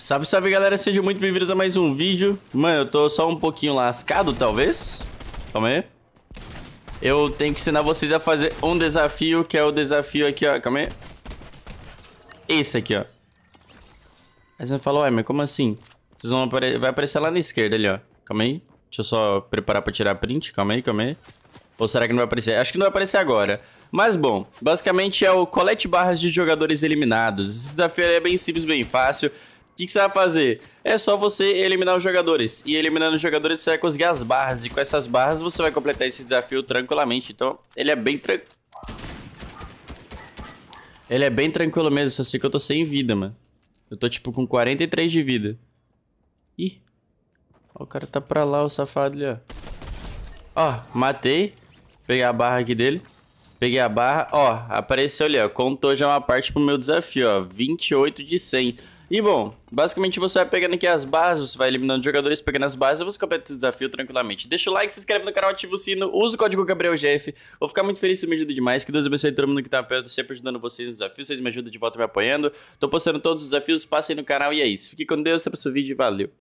Salve, salve, galera. Sejam muito bem-vindos a mais um vídeo. Mano, eu tô só um pouquinho lascado, talvez. Calma aí. Eu tenho que ensinar vocês a fazer um desafio, que é o desafio aqui, ó. Calma aí. Esse aqui, ó. Aí você fala, ué, mas como assim? Vocês vão apare... Vai aparecer lá na esquerda ali, ó. Calma aí. Deixa eu só preparar pra tirar print. Calma aí, calma aí. Ou será que não vai aparecer? Acho que não vai aparecer agora. Mas bom, basicamente é o colete barras de jogadores eliminados. Esse desafio é bem simples, bem fácil que, que você vai fazer? É só você eliminar os jogadores. E eliminando os jogadores, você vai conseguir as barras. E com essas barras, você vai completar esse desafio tranquilamente. Então, ele é bem tranquilo. Ele é bem tranquilo mesmo, só sei que eu tô sem vida, mano. Eu tô, tipo, com 43 de vida. Ih. Ó, o cara tá pra lá, o safado ali, ó. Ó, matei. Peguei a barra aqui dele. Peguei a barra. Ó, apareceu ali, ó. Contou já uma parte pro meu desafio, ó. 28 de 100. E bom, basicamente você vai pegando aqui as bases, você vai eliminando jogadores, pegando as bases, você completa o desafio tranquilamente. Deixa o like, se inscreve no canal, ativa o sino, usa o código GabrielGF. Vou ficar muito feliz se me ajuda demais. Que Deus abençoe todo mundo que tá perto, sempre ajudando vocês nos desafios, vocês me ajudam de volta me apoiando. Tô postando todos os desafios, passem no canal e é isso. Fique com Deus, até o seu vídeo e valeu!